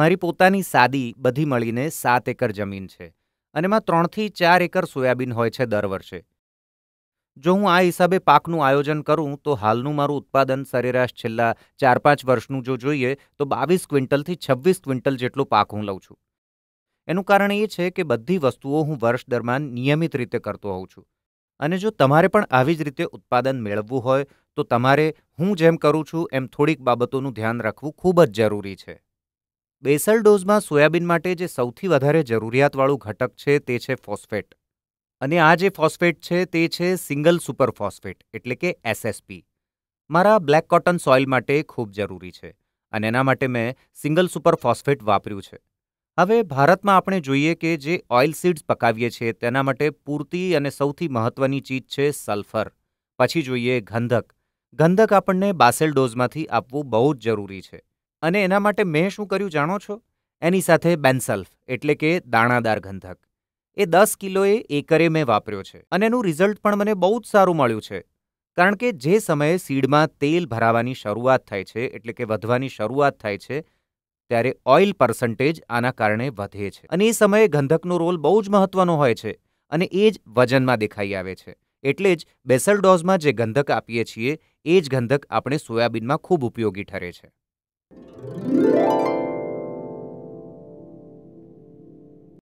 મારી પોતાની સાદી બધી મળીને સાત એકર જમીન છે અને એમાં ત્રણથી ચાર એકર સોયાબીન હોય છે દર વર્ષે જો હું આ હિસાબે પાકનું આયોજન કરું તો હાલનું મારું ઉત્પાદન સરેરાશ છેલ્લા ચાર પાંચ વર્ષનું જો જોઈએ તો બાવીસ ક્વિન્ટલથી છવ્વીસ ક્વિન્ટલ જેટલું પાક હું લઉં છું એનું કારણ એ છે કે બધી વસ્તુઓ હું વર્ષ દરમિયાન નિયમિત રીતે કરતો હોઉં છું અને જો તમારે પણ આવી જ રીતે ઉત્પાદન મેળવવું હોય તો તમારે હું જેમ કરું છું એમ થોડીક બાબતોનું ધ્યાન રાખવું ખૂબ જ જરૂરી છે બેસલ ડોઝમાં સોયાબીન માટે જે સૌથી વધારે જરૂરિયાતવાળું ઘટક છે તે છે ફોસ્ફેટ અને આ જે ફોસ્ફેટ છે તે છે સિંગલ સુપર ફોસ્ફેટ એટલે કે એસએસપી મારા બ્લેક કોટન સોઇલ માટે ખૂબ જરૂરી છે અને એના માટે મેં સિંગલ સુપર ફોસ્ફેટ વાપર્યું છે હવે ભારતમાં આપણે જોઈએ કે જે ઓઇલ સીડ્સ પકાવીએ છીએ તેના માટે પૂરતી અને સૌથી મહત્વની ચીજ છે સલ્ફર પછી જોઈએ ગંધક ગંધક આપણને બાસેલ ડોઝમાંથી આપવું બહુ જ જરૂરી છે અને એના માટે મેં શું કર્યું જાણો છો એની સાથે બેન્સલ્ફ એટલે કે દાણાદાર ગંધક એ દસ કિલોએ એકરે મેં વાપર્યો છે અને એનું રિઝલ્ટ પણ મને બહુ જ સારું મળ્યું છે કારણ કે જે સમયે સીડમાં તેલ ભરાવાની શરૂઆત થાય છે એટલે કે વધવાની શરૂઆત થાય છે ત્યારે ઓઇલ પર્સન્ટેજ આના કારણે વધે છે અને એ સમયે ગંધકનો રોલ બહુ જ મહત્વનો હોય છે અને એ જ વજનમાં દેખાઈ આવે છે એટલે જ બેસલ ડોઝમાં જે ગંધક આપીએ છીએ એ જ ગંધક આપણે સોયાબીનમાં ખૂબ ઉપયોગી ઠરે છે Música